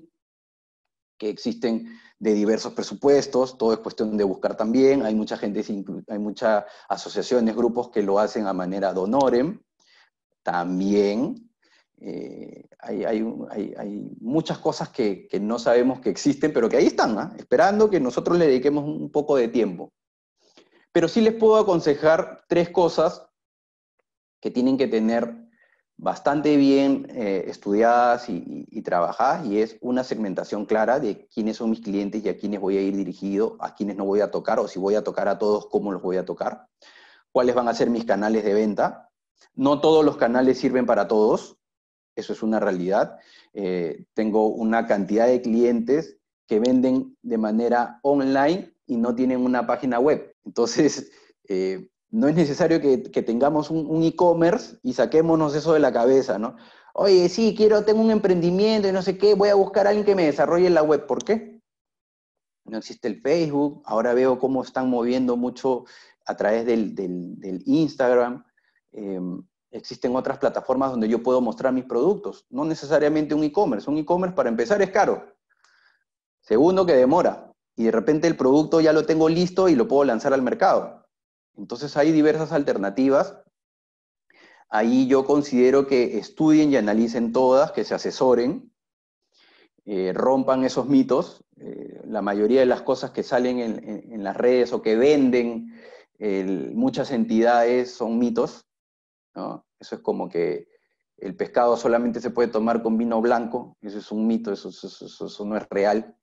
que existen de diversos presupuestos, todo es cuestión de buscar también, hay mucha gente, hay muchas asociaciones, grupos que lo hacen a manera de honorem, también eh, hay, muchas cosas que, no sabemos que existen, pero que ahí están, ¿ah? esperando que nosotros le dediquemos un poco de tiempo. Pero sí les puedo aconsejar tres cosas que tienen que tener bastante bien eh, estudiadas y, trabajadas, y es una segmentación clara de quiénes son mis clientes y a quiénes voy a ir dirigido, a quiénes no voy a tocar, o si voy a tocar a todos, cómo los voy a tocar, cuáles van a ser mis canales de venta. No todos los canales sirven para todos, eso es una realidad. Eh, tengo una cantidad de clientes que venden de manera online y no tienen una página web. Entonces, eh, no es necesario que, tengamos un, e-commerce y saquémonos eso de la cabeza, ¿no? Oye, sí, quiero, tengo un emprendimiento y no sé qué, voy a buscar a alguien que me desarrolle la web. ¿Por qué? No existe el Facebook, ahora veo cómo están moviendo mucho a través del, Instagram. Em, existen otras plataformas donde yo puedo mostrar mis productos, no necesariamente un e-commerce. Un e-commerce para empezar es caro. Segundo, que demora y de repente el producto ya lo tengo listo y lo puedo lanzar al mercado. Entonces hay diversas alternativas. Ahí yo considero que estudien y analicen todas, que se asesoren, eh, rompan esos mitos. Eh, la mayoría de las cosas que salen en, las redes o que venden muchas entidades son mitos. Eso es como que el pescado solamente se puede tomar con vino blanco. Eso es un mito, eso no es real.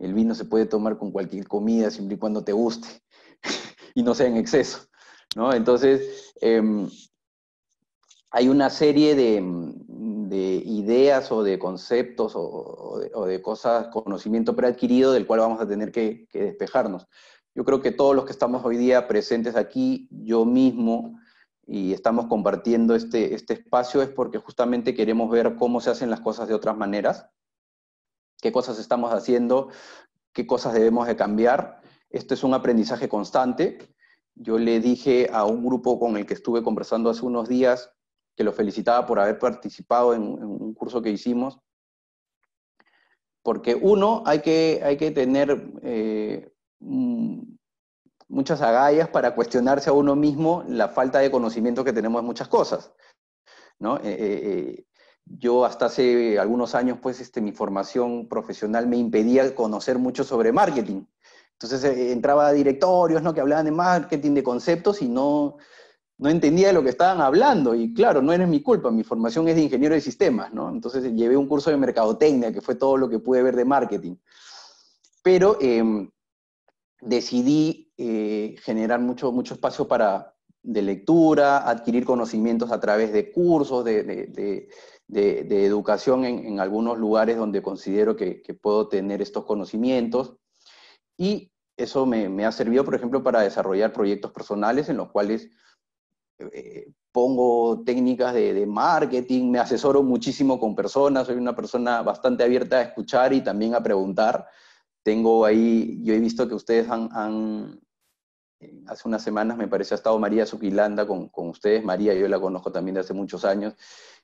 El vino se puede tomar con cualquier comida, siempre y cuando te guste y no sea en exceso, ¿no? Entonces, em, hay una serie em, de, ideas o de conceptos o, de, cosas, conocimiento preadquirido del cual vamos a tener que, que despejarnos. Yo creo que todos los que estamos hoy día presentes aquí, yo mismo, y estamos compartiendo este, este espacio es porque justamente queremos ver cómo se hacen las cosas de otras maneras qué cosas estamos haciendo, qué cosas debemos de cambiar. Esto es un aprendizaje constante. Yo le dije a un grupo con el que estuve conversando hace unos días, que lo felicitaba por haber participado en, un curso que hicimos, porque uno, hay que, hay que tener eh, mm, muchas agallas para cuestionarse a uno mismo la falta de conocimiento que tenemos de muchas cosas. ¿no? Eh, eh, yo hasta hace algunos años, pues, este, mi formación profesional me impedía conocer mucho sobre marketing. Entonces eh, entraba a directorios, ¿no? Que hablaban de marketing, de conceptos y no, no entendía de lo que estaban hablando. Y claro, no era mi culpa, mi formación es de ingeniero de sistemas, ¿no? Entonces llevé un curso de mercadotecnia, que fue todo lo que pude ver de marketing. Pero em, decidí eh, generar mucho, mucho espacio para, de lectura, adquirir conocimientos a través de cursos, de, de, educación en, algunos lugares donde considero que, puedo tener estos conocimientos. Y eso me, ha servido, por ejemplo, para desarrollar proyectos personales en los cuales eh, pongo técnicas de, marketing, me asesoro muchísimo con personas, soy una persona bastante abierta a escuchar y también a preguntar. Tengo ahí, yo he visto que ustedes han, eh, hace unas semanas me parece ha estado María Zuquilanda con, ustedes, María yo la conozco también de hace muchos años,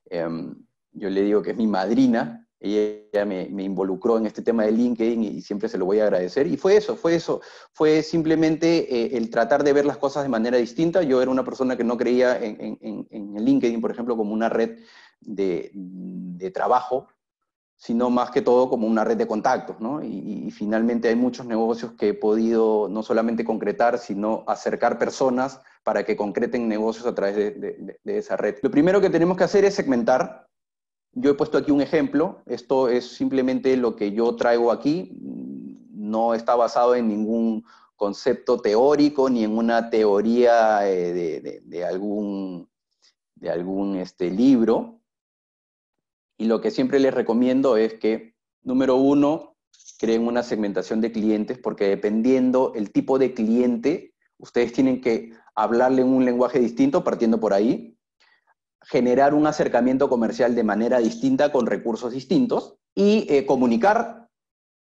em, yo le digo que es mi madrina, ella me, involucró en este tema de LinkedIn y siempre se lo voy a agradecer. Y fue eso, fue eso, fue simplemente eh, el tratar de ver las cosas de manera distinta. Yo era una persona que no creía en, en, en LinkedIn, por ejemplo, como una red de, de, trabajo, sino más que todo como una red de contactos, ¿no? Y, finalmente hay muchos negocios que he podido no solamente concretar, sino acercar personas para que concreten negocios a través de, de, de esa red. Lo primero que tenemos que hacer es segmentar yo he puesto aquí un ejemplo, esto es simplemente lo que yo traigo aquí, no está basado en ningún concepto teórico ni en una teoría eh, de, algún, de algún este, libro. Y lo que siempre les recomiendo es que, número uno, creen una segmentación de clientes porque dependiendo el tipo de cliente, ustedes tienen que hablarle en un lenguaje distinto partiendo por ahí generar un acercamiento comercial de manera distinta con recursos distintos y eh, comunicar,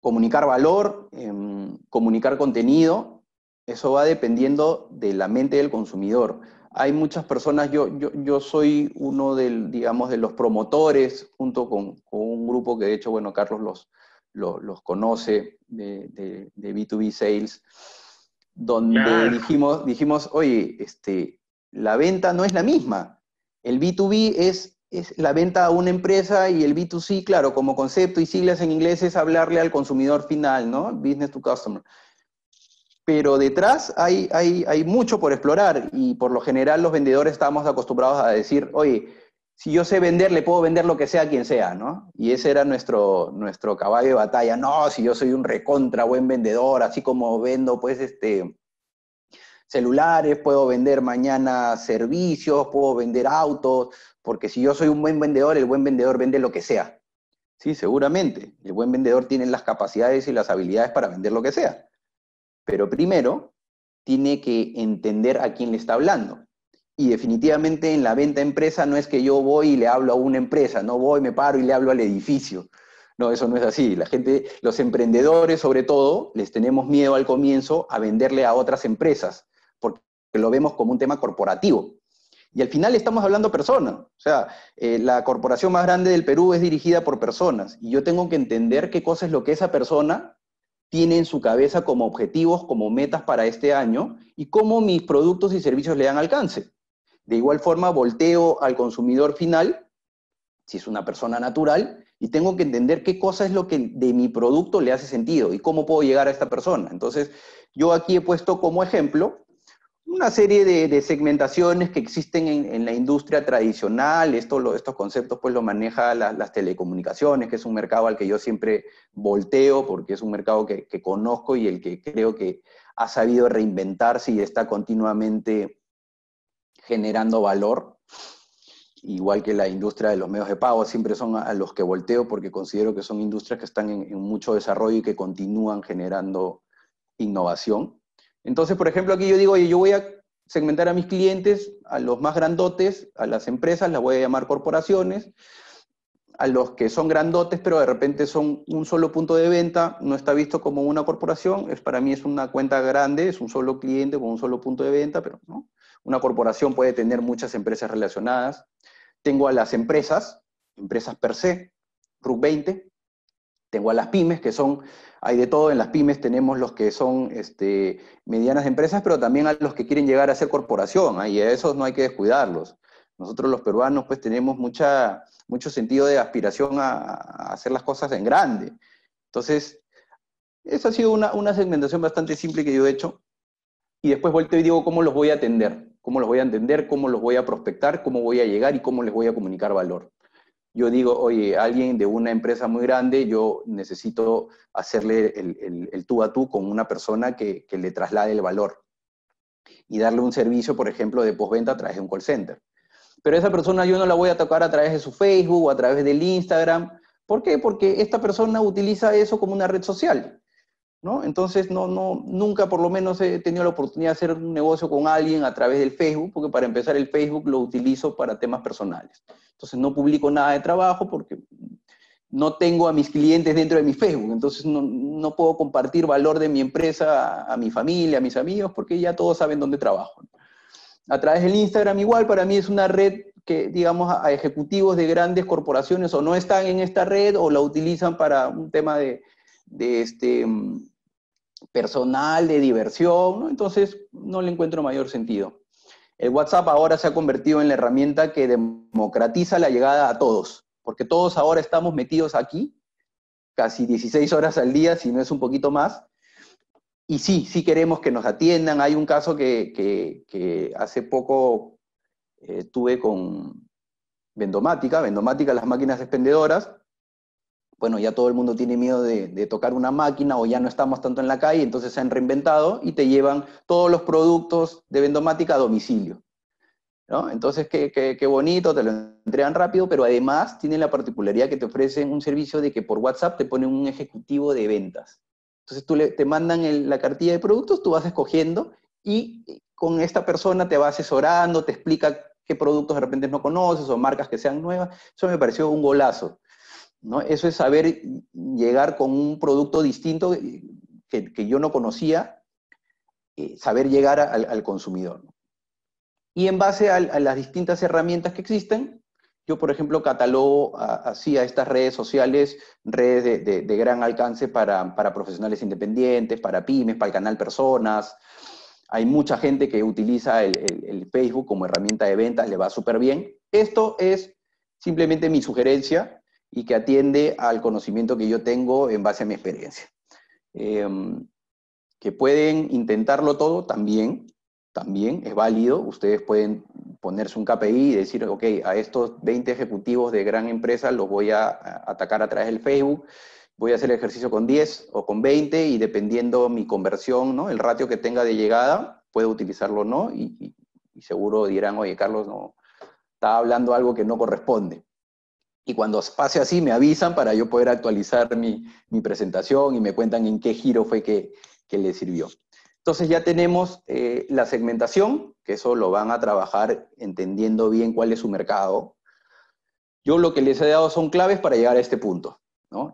comunicar valor, em, comunicar contenido, eso va dependiendo de la mente del consumidor. Hay muchas personas, yo, yo, soy uno del, digamos, de los promotores, junto con, un grupo que de hecho, bueno, Carlos los, los, conoce de, B2B Sales, donde dijimos, dijimos, oye, este, la venta no es la misma, el B2B es, la venta a una empresa y el B2C, claro, como concepto y siglas en inglés es hablarle al consumidor final, ¿no? Business to customer. Pero detrás hay, hay, mucho por explorar y por lo general los vendedores estamos acostumbrados a decir, oye, si yo sé vender, le puedo vender lo que sea a quien sea, ¿no? Y ese era nuestro, nuestro caballo de batalla. No, si yo soy un recontra buen vendedor, así como vendo, pues, este, celulares, puedo vender mañana servicios, puedo vender autos, porque si yo soy un buen vendedor, el buen vendedor vende lo que sea. Sí, seguramente. El buen vendedor tiene las capacidades y las habilidades para vender lo que sea. Pero primero, tiene que entender a quién le está hablando. Y definitivamente en la venta empresa no es que yo voy y le hablo a una empresa, no voy, me paro y le hablo al edificio. No, eso no es así. La gente, los emprendedores sobre todo, les tenemos miedo al comienzo a venderle a otras empresas que lo vemos como un tema corporativo. Y al final estamos hablando personas. O sea, eh, la corporación más grande del Perú es dirigida por personas. Y yo tengo que entender qué cosa es lo que esa persona tiene en su cabeza como objetivos, como metas para este año y cómo mis productos y servicios le dan alcance. De igual forma, volteo al consumidor final, si es una persona natural, y tengo que entender qué cosa es lo que de mi producto le hace sentido y cómo puedo llegar a esta persona. Entonces, yo aquí he puesto como ejemplo una serie de, segmentaciones que existen en, la industria tradicional. estos conceptos pues lo maneja las telecomunicaciones, que es un mercado al que yo siempre volteo porque es un mercado que, conozco y el que creo que ha sabido reinventarse y está continuamente generando valor. Igual que la industria de los medios de pago, siempre son a, los que volteo porque considero que son industrias que están en mucho desarrollo y que continúan generando innovación. Entonces, por ejemplo, aquí yo digo, yo voy a segmentar a mis clientes, a los más grandotes, a las empresas, las voy a llamar corporaciones, a los que son grandotes, pero de repente son un solo punto de venta, no está visto como una corporación, es, para mí es una cuenta grande, es un solo cliente con un solo punto de venta, pero ¿no? una corporación puede tener muchas empresas relacionadas. Tengo a las empresas, empresas per se, RUC 20, tengo a las pymes, que son, hay de todo en las pymes, tenemos los que son este, medianas empresas, pero también a los que quieren llegar a ser corporación, ahí y a esos no hay que descuidarlos. Nosotros los peruanos pues tenemos mucha, mucho sentido de aspiración a, hacer las cosas en grande. Entonces, esa ha sido una, una, segmentación bastante simple que yo he hecho. Y después vuelto y digo cómo los voy a atender, cómo los voy a entender, cómo los voy a prospectar, cómo voy a llegar y cómo les voy a comunicar valor yo digo, oye, alguien de una empresa muy grande, yo necesito hacerle el, tú a tú con una persona que, le traslade el valor y darle un servicio, por ejemplo, de postventa a través de un call center. Pero esa persona yo no la voy a tocar a través de su Facebook o a través del Instagram. ¿Por qué? Porque esta persona utiliza eso como una red social. Entonces, no, no, nunca por lo menos he tenido la oportunidad de hacer un negocio con alguien a través del Facebook, porque para empezar el Facebook lo utilizo para temas personales. Entonces, no publico nada de trabajo porque no tengo a mis clientes dentro de mi Facebook, entonces no, puedo compartir valor de mi empresa a, mi familia, a mis amigos, porque ya todos saben dónde trabajo. A través del Instagram igual, para mí es una red que, digamos, a, ejecutivos de grandes corporaciones o no están en esta red o la utilizan para un tema de, de este, mm, personal, de diversión, entonces no le encuentro mayor sentido. El WhatsApp ahora se ha convertido en la herramienta que democratiza la llegada a todos, porque todos ahora estamos metidos aquí, casi 16 horas al día, si no es un poquito más. Y sí, sí queremos que nos atiendan. Hay un caso que, hace poco eh, tuve con Vendomática, Vendomática, las máquinas expendedoras, bueno, ya todo el mundo tiene miedo de, tocar una máquina o ya no estamos tanto en la calle, entonces se han reinventado y te llevan todos los productos de Vendomática a domicilio. Entonces, qué, bonito, te lo entregan rápido, pero además tienen la particularidad que te ofrecen un servicio de que por WhatsApp te ponen un ejecutivo de ventas. Entonces, tú te mandan la cartilla de productos, tú vas escogiendo y con esta persona te va asesorando, te explica qué productos de repente no conoces o marcas que sean nuevas. Eso me pareció un golazo. ¿no? Eso es saber llegar con un producto distinto que, yo no conocía, eh, saber llegar al, consumidor. Y en base a, las distintas herramientas que existen, yo, por ejemplo, catalogo así a estas redes sociales, redes de, gran alcance para, profesionales independientes, para pymes, para el canal Personas, hay mucha gente que utiliza el, el, Facebook como herramienta de ventas, le va súper bien. Esto es simplemente mi sugerencia y que atiende al conocimiento que yo tengo en base a mi experiencia. Em, que pueden intentarlo todo también, también es válido. Ustedes pueden ponerse un KPI y decir, ok, a estos 20 ejecutivos de gran empresa los voy a atacar a través del Facebook, voy a hacer el ejercicio con 10 o con 20 y dependiendo mi conversión, ¿no? el ratio que tenga de llegada, puedo utilizarlo o no y, seguro dirán, oye, Carlos, no, está hablando algo que no corresponde. Y cuando pase así, me avisan para yo poder actualizar mi, presentación y me cuentan en qué giro fue que, que le sirvió. Entonces ya tenemos eh, la segmentación, que eso lo van a trabajar entendiendo bien cuál es su mercado. Yo lo que les he dado son claves para llegar a este punto.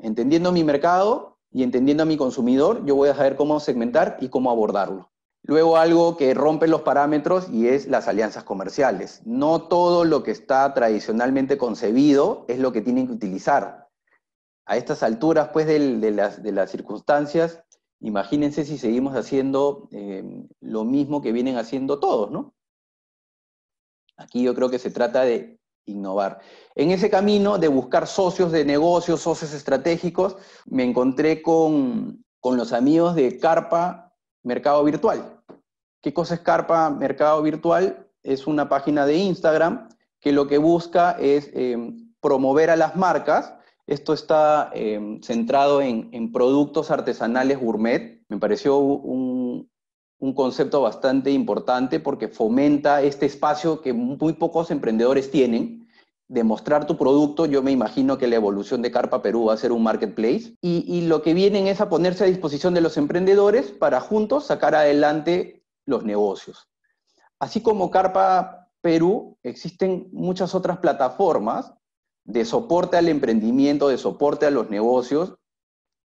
Entendiendo mi mercado y entendiendo a mi consumidor, yo voy a saber cómo segmentar y cómo abordarlo. Luego algo que rompe los parámetros y es las alianzas comerciales. No todo lo que está tradicionalmente concebido es lo que tienen que utilizar. A estas alturas, pues, de, las, circunstancias, imagínense si seguimos haciendo eh, lo mismo que vienen haciendo todos, ¿no? Aquí yo creo que se trata de innovar. En ese camino de buscar socios de negocios, socios estratégicos, me encontré con, con los amigos de Carpa mercado virtual. ¿Qué cosa es Carpa Mercado Virtual? Es una página de Instagram que lo que busca es em, promover a las marcas. Esto está em, centrado en, productos artesanales gourmet. Me pareció un concepto bastante importante porque fomenta este espacio que muy pocos emprendedores tienen, demostrar tu producto, yo me imagino que la evolución de Carpa Perú va a ser un marketplace y, lo que vienen es a ponerse a disposición de los emprendedores para juntos sacar adelante los negocios. Así como Carpa Perú, existen muchas otras plataformas de soporte al emprendimiento, de soporte a los negocios.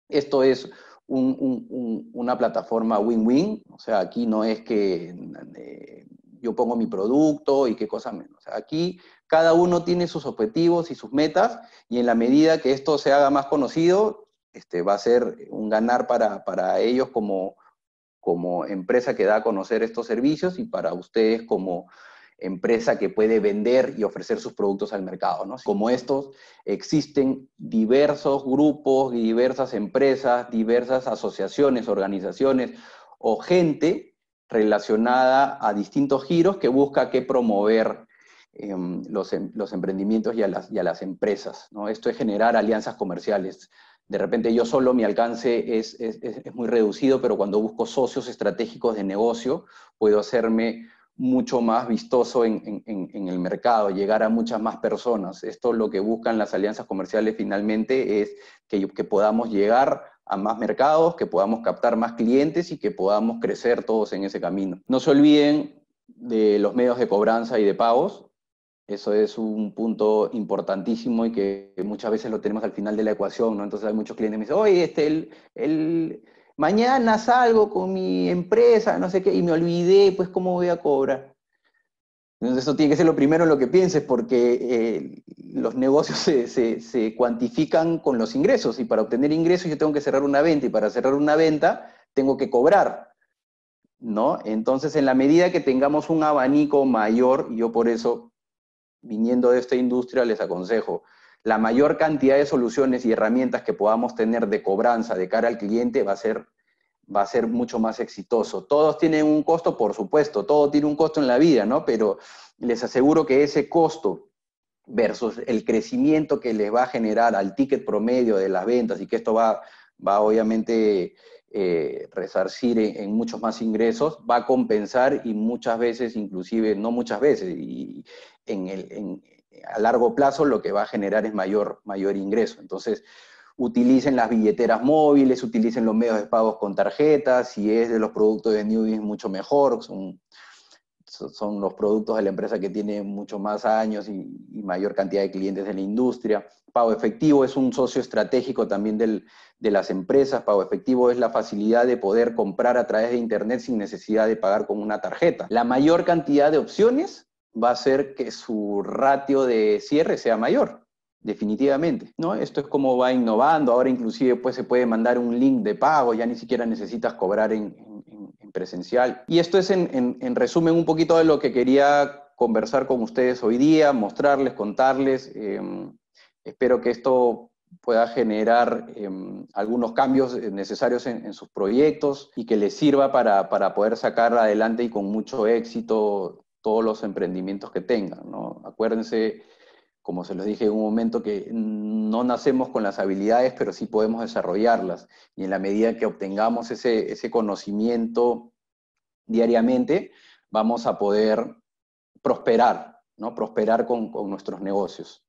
Esto es una plataforma win-win, o sea, aquí no es que eh, yo pongo mi producto y qué cosa menos. aquí cada uno tiene sus objetivos y sus metas y en la medida que esto se haga más conocido, este, va a ser un ganar para, ellos como, como empresa que da a conocer estos servicios y para ustedes como empresa que puede vender y ofrecer sus productos al mercado. Como estos, existen diversos grupos, diversas empresas, diversas asociaciones, organizaciones o gente relacionada a distintos giros que busca que promover Em, em, los, emprendimientos y a las, empresas. Esto es generar alianzas comerciales. De repente yo solo, mi alcance es, muy reducido, pero cuando busco socios estratégicos de negocio, puedo hacerme mucho más vistoso en, el mercado, llegar a muchas más personas. Esto es lo que buscan las alianzas comerciales finalmente es que, podamos llegar a más mercados, que podamos captar más clientes y que podamos crecer todos en ese camino. No se olviden de los medios de cobranza y de pagos. Eso es un punto importantísimo y que muchas veces lo tenemos al final de la ecuación, ¿no? Entonces hay muchos clientes que me dicen, oye, este, el, el, mañana salgo con mi empresa, no sé qué, y me olvidé, pues, ¿cómo voy a cobrar? Entonces eso tiene que ser lo primero en lo que pienses, porque eh, los negocios se, cuantifican con los ingresos, y para obtener ingresos yo tengo que cerrar una venta, y para cerrar una venta tengo que cobrar, ¿no? Entonces, en la medida que tengamos un abanico mayor, yo por eso viniendo de esta industria, les aconsejo la mayor cantidad de soluciones y herramientas que podamos tener de cobranza de cara al cliente va a ser va a ser mucho más exitoso. Todos tienen un costo, por supuesto, todo tiene un costo en la vida, ¿no? Pero les aseguro que ese costo versus el crecimiento que les va a generar al ticket promedio de las ventas y que esto va, va obviamente eh, resarcir en, muchos más ingresos, va a compensar y muchas veces, inclusive, no muchas veces, y en el, a largo plazo lo que va a generar es mayor, mayor ingreso. Entonces, utilicen las billeteras móviles, utilicen los medios de pagos con tarjetas, si es de los productos de es mucho mejor, son son los productos de la empresa que tiene mucho más años y, mayor cantidad de clientes de la industria. Pago efectivo es un socio estratégico también de las empresas. Pago efectivo es la facilidad de poder comprar a través de Internet sin necesidad de pagar con una tarjeta. La mayor cantidad de opciones va a hacer que su ratio de cierre sea mayor definitivamente, ¿no? Esto es como va innovando, ahora inclusive pues se puede mandar un link de pago, ya ni siquiera necesitas cobrar en, y esto es en, resumen un poquito de lo que quería conversar con ustedes hoy día, mostrarles, contarles. Em, espero que esto pueda generar em, algunos cambios necesarios en, en, sus proyectos y que les sirva para, poder sacar adelante y con mucho éxito todos los emprendimientos que tengan. ¿no? Acuérdense como se los dije en un momento, que no nacemos con las habilidades, pero sí podemos desarrollarlas. Y en la medida que obtengamos ese, conocimiento diariamente, vamos a poder prosperar, ¿no? Prosperar con nuestros negocios.